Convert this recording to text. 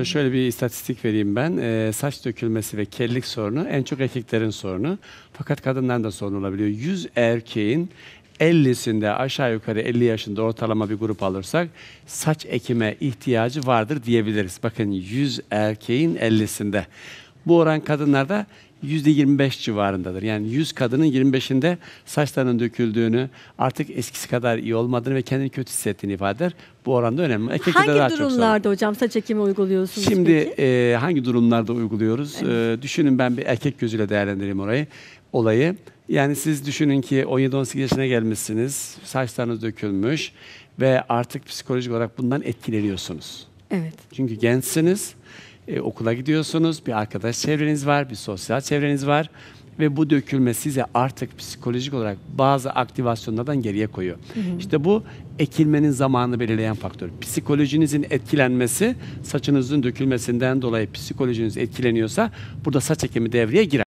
Ee, şöyle bir istatistik vereyim ben. E, saç dökülmesi ve kellik sorunu en çok erkeklerin sorunu. Fakat kadınların da sorun olabiliyor. 100 erkeğin 50'sinde aşağı yukarı 50 yaşında ortalama bir grup alırsak saç ekime ihtiyacı vardır diyebiliriz. Bakın 100 erkeğin 50'sinde. Bu oran kadınlarda %25 civarındadır. Yani 100 kadının 25'inde saçlarının döküldüğünü, artık eskisi kadar iyi olmadığını ve kendini kötü hissettiğini ifade eder. Bu oranda önemli. Erkeklerde hangi daha durumlarda çok hocam saç ekimi uyguluyorsunuz Şimdi peki? E, hangi durumlarda uyguluyoruz? Evet. E, düşünün ben bir erkek gözüyle değerlendireyim orayı olayı. Yani siz düşünün ki 17-18 yaşına gelmişsiniz, saçlarınız dökülmüş ve artık psikolojik olarak bundan etkileniyorsunuz. Evet. Çünkü gençsiniz e, okula gidiyorsunuz, bir arkadaş çevreniz var, bir sosyal çevreniz var ve bu dökülme size artık psikolojik olarak bazı aktivasyonlardan geriye koyuyor. Hı hı. İşte bu ekilmenin zamanını belirleyen faktör. Psikolojinizin etkilenmesi saçınızın dökülmesinden dolayı psikolojiniz etkileniyorsa burada saç ekimi devreye girer.